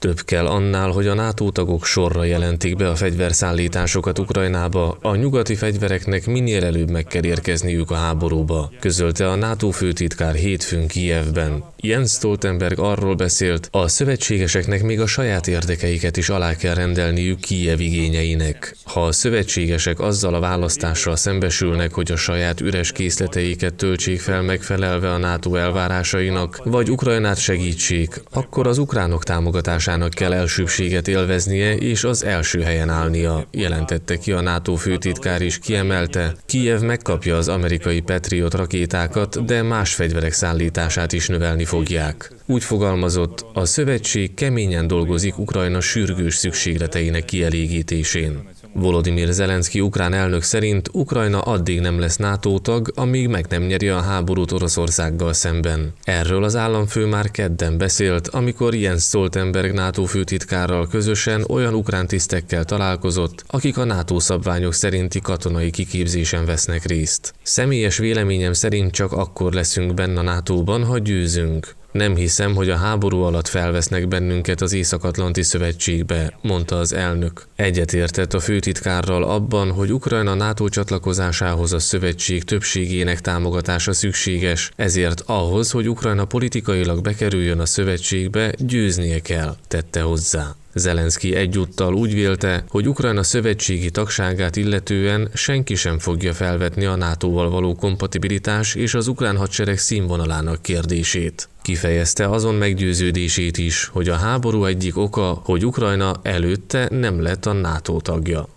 Több kell annál, hogy a NATO tagok sorra jelentik be a fegyverszállításokat Ukrajnába, a nyugati fegyvereknek minél előbb meg kell érkezniük a háborúba, közölte a NATO főtitkár hétfőn Kijevben. Jens Stoltenberg arról beszélt, a szövetségeseknek még a saját érdekeiket is alá kell rendelniük Kijev igényeinek. Ha a szövetségesek azzal a választással szembesülnek, hogy a saját üres készleteiket töltsék fel megfelelve a NATO elvárásainak, vagy Ukrajnát segítsék, akkor az ukránok támogatását hatásának kell elsőbséget élveznie és az első helyen állnia, jelentette ki a NATO főtitkár is kiemelte. Kiev megkapja az amerikai Patriot rakétákat, de más fegyverek szállítását is növelni fogják. Úgy fogalmazott, a szövetség keményen dolgozik Ukrajna sürgős szükségleteinek kielégítésén. Volodymyr Zelenszky ukrán elnök szerint Ukrajna addig nem lesz NATO tag, amíg meg nem nyeri a háborút Oroszországgal szemben. Erről az államfő már kedden beszélt, amikor Jens Stoltenberg NATO főtitkárral közösen olyan ukrán tisztekkel találkozott, akik a NATO szabványok szerinti katonai kiképzésen vesznek részt. Személyes véleményem szerint csak akkor leszünk benne a NATO-ban, ha győzünk. Nem hiszem, hogy a háború alatt felvesznek bennünket az Észak-Atlanti Szövetségbe, mondta az elnök. Egyetértett a főtitkárral abban, hogy Ukrajna NATO csatlakozásához a szövetség többségének támogatása szükséges, ezért ahhoz, hogy Ukrajna politikailag bekerüljön a szövetségbe, győznie kell, tette hozzá. Zelenszky egyúttal úgy vélte, hogy Ukrajna szövetségi tagságát illetően senki sem fogja felvetni a NATO-val való kompatibilitás és az ukrán hadsereg színvonalának kérdését. Kifejezte azon meggyőződését is, hogy a háború egyik oka, hogy Ukrajna előtte nem lett a NATO tagja.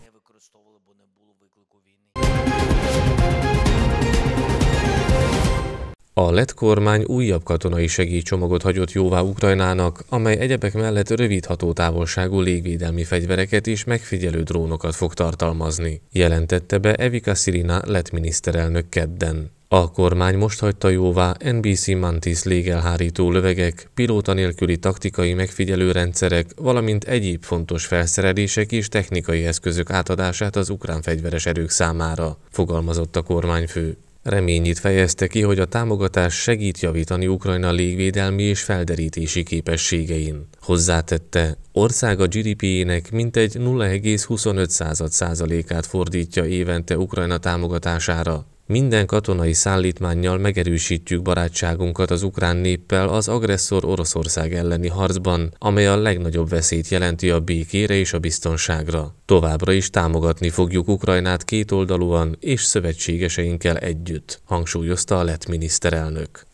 A lett kormány újabb katonai segélycsomagot hagyott jóvá Ukrajnának, amely egyebek mellett rövid hatótávolságú légvédelmi fegyvereket és megfigyelő drónokat fog tartalmazni, jelentette be Evika Sirina lett miniszterelnök kedden. A kormány most hagyta jóvá NBC Mantis légelhárító lövegek, pilóta nélküli taktikai megfigyelő rendszerek, valamint egyéb fontos felszerelések és technikai eszközök átadását az ukrán fegyveres erők számára, fogalmazott a kormányfő. Reményit fejezte ki, hogy a támogatás segít javítani Ukrajna légvédelmi és felderítési képességein. Hozzátette, ország a GDP-ének mintegy 0,25 százalékát fordítja évente Ukrajna támogatására. Minden katonai szállítmánnyal megerősítjük barátságunkat az ukrán néppel az agresszor Oroszország elleni harcban, amely a legnagyobb veszélyt jelenti a békére és a biztonságra. Továbbra is támogatni fogjuk Ukrajnát kétoldalúan és szövetségeseinkkel együtt, hangsúlyozta a lett miniszterelnök.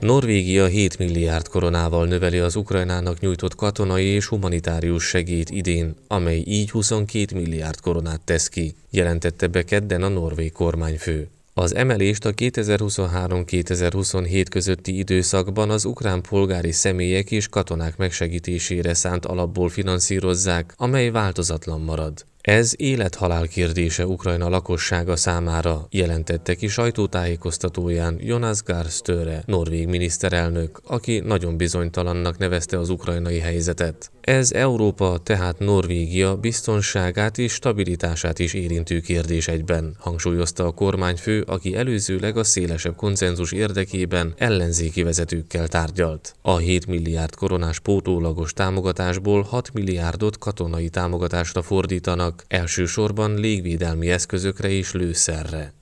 Norvégia 7 milliárd koronával növeli az Ukrajnának nyújtott katonai és humanitárius segélyt idén, amely így 22 milliárd koronát tesz ki, jelentette be kedden a norvég kormányfő. Az emelést a 2023-2027 közötti időszakban az ukrán polgári személyek és katonák megsegítésére szánt alapból finanszírozzák, amely változatlan marad. Ez élethalál kérdése Ukrajna lakossága számára, jelentette ki sajtótájékoztatóján Jonas Gahr Störe, norvég miniszterelnök, aki nagyon bizonytalannak nevezte az ukrajnai helyzetet. Ez Európa, tehát Norvégia biztonságát és stabilitását is érintő kérdés egyben, hangsúlyozta a kormányfő, aki előzőleg a szélesebb konzenzus érdekében ellenzéki vezetőkkel tárgyalt. A 7 milliárd koronás pótólagos támogatásból 6 milliárdot katonai támogatásra fordítanak, elsősorban légvédelmi eszközökre és lőszerre.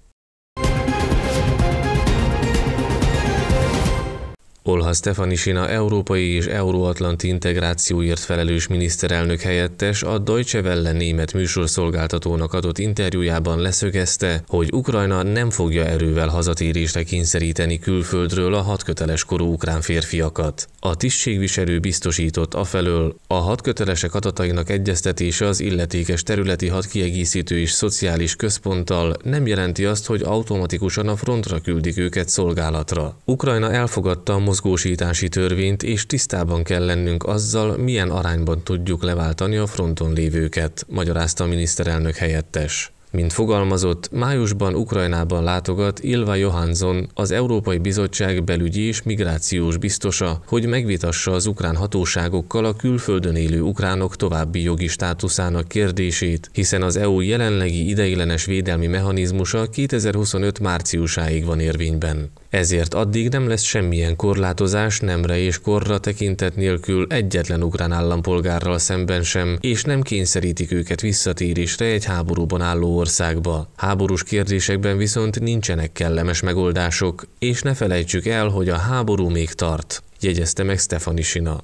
Olha Stefanisina európai és euróatlanti integrációért felelős miniszterelnök helyettes a Deutsche Welle német műsorszolgáltatónak adott interjújában leszögezte, hogy Ukrajna nem fogja erővel hazatérésre kényszeríteni külföldről a hatköteles korú ukrán férfiakat. A tisztségviselő biztosított afelől, a hatkötelesek adatainak egyeztetése az illetékes területi hadkiegészítő és szociális központtal nem jelenti azt, hogy automatikusan a frontra küldik őket szolgálatra. Ukrajna elfogadta a mozgósítási törvényt, és tisztában kell lennünk azzal, milyen arányban tudjuk leváltani a fronton lévőket, magyarázta a miniszterelnök helyettes. Mint fogalmazott, májusban Ukrajnában látogat Ilva Johansson, az Európai Bizottság belügyi és migrációs biztosa, hogy megvitassa az ukrán hatóságokkal a külföldön élő ukránok további jogi státuszának kérdését, hiszen az EU jelenlegi ideiglenes védelmi mechanizmusa 2025 márciusáig van érvényben. Ezért addig nem lesz semmilyen korlátozás nemre és korra tekintet nélkül egyetlen ukrán állampolgárral szemben sem, és nem kényszerítik őket visszatérésre egy háborúban álló országba. Háborús kérdésekben viszont nincsenek kellemes megoldások, és ne felejtsük el, hogy a háború még tart, jegyezte meg Sina.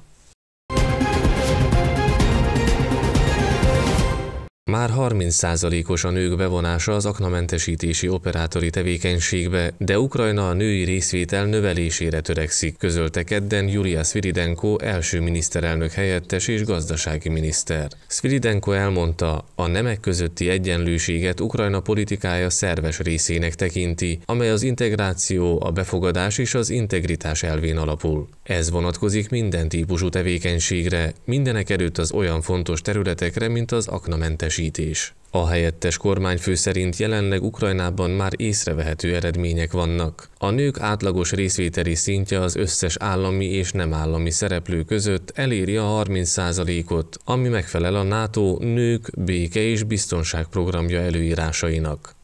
Már 30%-os a nők bevonása az aknamentesítési operátori tevékenységbe, de Ukrajna a női részvétel növelésére törekszik, közölte kedden Julia Sviridenko első miniszterelnök helyettes és gazdasági miniszter. Sviridenko elmondta, a nemek közötti egyenlőséget Ukrajna politikája szerves részének tekinti, amely az integráció, a befogadás és az integritás elvén alapul. Ez vonatkozik minden típusú tevékenységre, mindenek előtt az olyan fontos területekre, mint az aknamentesítés erősítés. A helyettes kormányfő szerint jelenleg Ukrajnában már észrevehető eredmények vannak. A nők átlagos részvételi szintje az összes állami és nem állami szereplő között eléri a 30%-ot, ami megfelel a NATO nők béke és biztonság programja előírásainak.